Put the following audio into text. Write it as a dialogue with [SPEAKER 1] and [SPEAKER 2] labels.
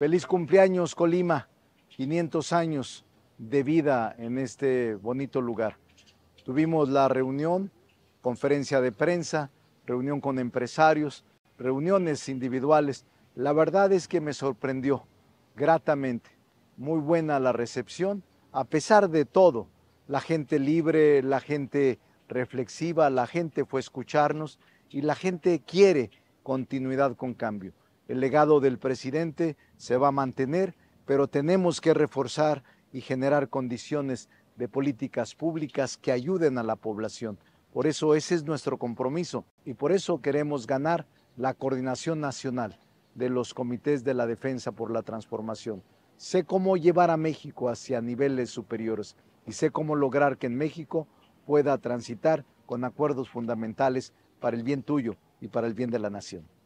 [SPEAKER 1] Feliz cumpleaños, Colima. 500 años de vida en este bonito lugar. Tuvimos la reunión, conferencia de prensa, reunión con empresarios, reuniones individuales. La verdad es que me sorprendió gratamente. Muy buena la recepción, a pesar de todo. La gente libre, la gente reflexiva, la gente fue a escucharnos y la gente quiere continuidad con cambio. El legado del presidente se va a mantener, pero tenemos que reforzar y generar condiciones de políticas públicas que ayuden a la población. Por eso ese es nuestro compromiso y por eso queremos ganar la coordinación nacional de los comités de la defensa por la transformación. Sé cómo llevar a México hacia niveles superiores y sé cómo lograr que en México pueda transitar con acuerdos fundamentales para el bien tuyo y para el bien de la nación.